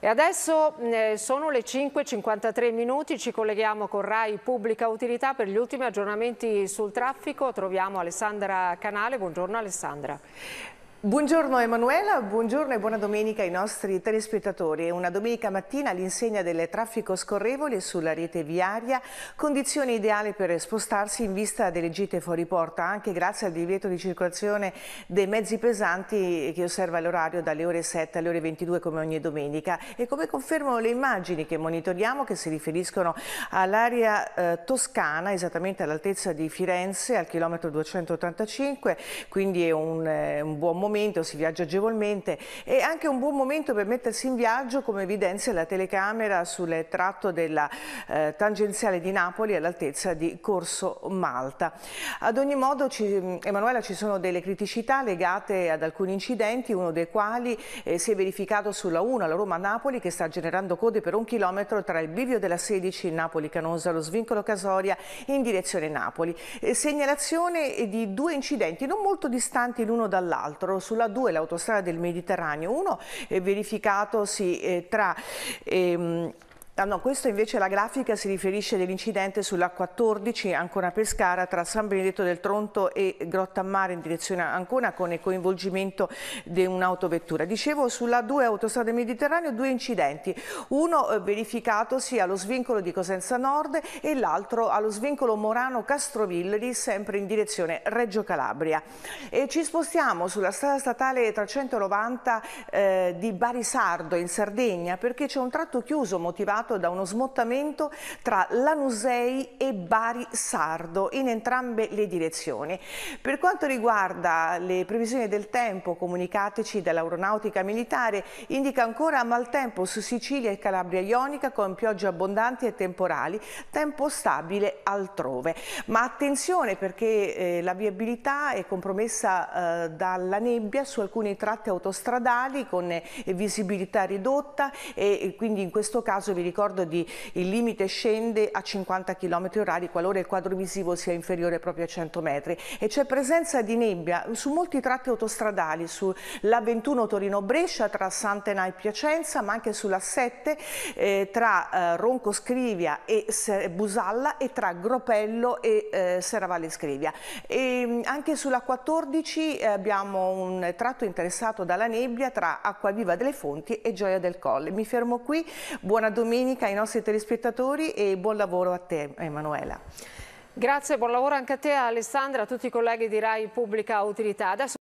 E adesso eh, sono le 5.53 minuti, ci colleghiamo con RAI Pubblica Utilità per gli ultimi aggiornamenti sul traffico. Troviamo Alessandra Canale, buongiorno Alessandra. Buongiorno Emanuela, buongiorno e buona domenica ai nostri telespettatori. Una domenica mattina all'insegna del traffico scorrevole sulla rete viaria, condizione ideale per spostarsi in vista delle gite fuori porta, anche grazie al divieto di circolazione dei mezzi pesanti che osserva l'orario dalle ore 7 alle ore 22 come ogni domenica e come confermano le immagini che monitoriamo che si riferiscono all'area eh, toscana, esattamente all'altezza di Firenze, al chilometro 285, quindi è un, eh, un buon momento momento, si viaggia agevolmente e anche un buon momento per mettersi in viaggio come evidenzia la telecamera sul tratto della eh, tangenziale di Napoli all'altezza di Corso Malta. Ad ogni modo, ci, Emanuela, ci sono delle criticità legate ad alcuni incidenti, uno dei quali eh, si è verificato sulla 1, la Roma-Napoli, che sta generando code per un chilometro tra il bivio della 16 in Napoli-Canosa, lo svincolo Casoria in direzione Napoli. Eh, segnalazione di due incidenti non molto distanti l'uno dall'altro, sulla 2, l'autostrada del Mediterraneo, uno eh, verificatosi eh, tra... Ehm, Ah, no, questo invece la grafica si riferisce all'incidente sulla 14 ancora Pescara tra San Benedetto del Tronto e Grotta Mare in direzione Ancona con il coinvolgimento di un'autovettura. Dicevo sulla 2 Autostrada Mediterraneo due incidenti, uno eh, verificatosi allo svincolo di Cosenza Nord e l'altro allo svincolo Morano-Castrovilleri sempre in direzione Reggio Calabria. E ci spostiamo sulla strada statale 390 eh, di Barisardo in Sardegna perché c'è un tratto chiuso motivato causato da uno smottamento tra Lanusei e Bari Sardo in entrambe le direzioni. Per quanto riguarda le previsioni del tempo comunicateci dall'aeronautica militare, indica ancora maltempo su Sicilia e Calabria Ionica con piogge abbondanti e temporali, tempo stabile altrove. Ma attenzione perché eh, la viabilità è compromessa eh, dalla nebbia su alcuni tratti autostradali con eh, visibilità ridotta e quindi in questo caso vi ricordo ricordo di il limite scende a 50 km orari qualora il quadro visivo sia inferiore proprio a 100 metri e c'è presenza di nebbia su molti tratti autostradali, sulla 21 Torino-Brescia tra Santena e Piacenza, ma anche sulla 7 eh, tra eh, Ronco Scrivia e Busalla e tra Gropello e eh, Serravalle Scrivia. E, ehm, anche sulla 14 eh, abbiamo un tratto interessato dalla nebbia tra Acquaviva delle Fonti e Gioia del Colle. Mi fermo qui, buona domenica domenica ai nostri telespettatori e buon lavoro a te Emanuela. Grazie, buon lavoro anche a te Alessandra, a tutti i colleghi di RAI Pubblica Utilità. Adesso